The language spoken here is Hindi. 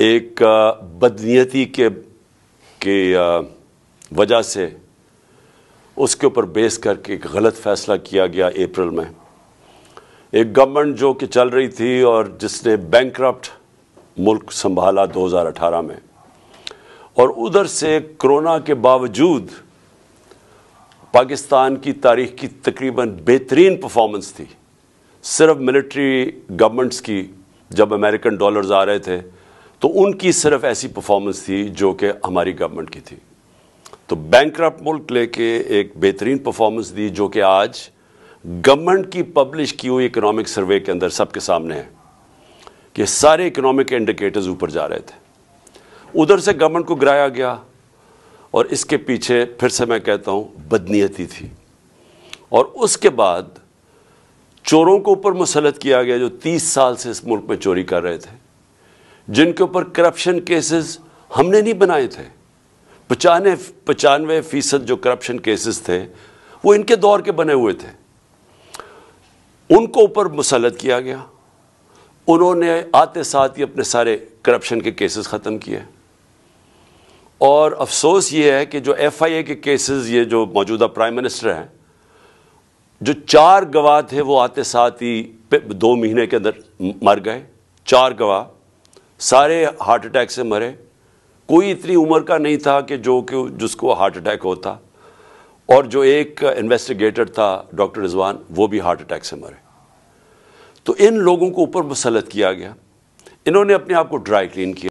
एक बदनीयती के के वजह से उसके ऊपर बेस करके एक गलत फैसला किया गया अप्रैल में एक गवर्नमेंट जो कि चल रही थी और जिसने बैंकरप्ट मुल्क संभाला 2018 में और उधर से कोरोना के बावजूद पाकिस्तान की तारीख की तकरीबन बेहतरीन परफॉर्मेंस थी सिर्फ मिलिट्री गवर्नमेंट्स की जब अमेरिकन डॉलर्स आ रहे थे तो उनकी सिर्फ ऐसी परफॉर्मेंस थी जो कि हमारी गवर्नमेंट की थी तो बैंक मुल्क लेके एक बेहतरीन परफॉर्मेंस दी जो कि आज गवर्नमेंट की पब्लिश की हुई इकोनॉमिक सर्वे के अंदर सबके सामने है कि सारे इकोनॉमिक इंडिकेटर्स ऊपर जा रहे थे उधर से गवर्नमेंट को गिराया गया और इसके पीछे फिर से मैं कहता हूँ बदनीयती थी और उसके बाद चोरों को ऊपर मुसलत किया गया जो 30 साल से इस मुल्क में चोरी कर रहे थे जिनके ऊपर करप्शन केसेस हमने नहीं बनाए थे पचानवे पचानवे फीसद जो करप्शन केसेस थे वो इनके दौर के बने हुए थे उनको ऊपर मुसलत किया गया उन्होंने आते साथ ही अपने सारे करप्शन के केसेस ख़त्म किए और अफसोस ये है कि जो एफआईए के केसेस ये जो मौजूदा प्राइम मिनिस्टर हैं जो चार गवाह थे वो आते साथ ही दो महीने के अंदर मर गए चार गवाह सारे हार्ट अटैक से मरे कोई इतनी उम्र का नहीं था कि जो कि जिसको हार्ट अटैक होता और जो एक इन्वेस्टिगेटर था डॉक्टर रिजवान वो भी हार्ट अटैक से मरे तो इन लोगों को ऊपर मुसलत किया गया इन्होंने अपने आप को ड्राई क्लीन किया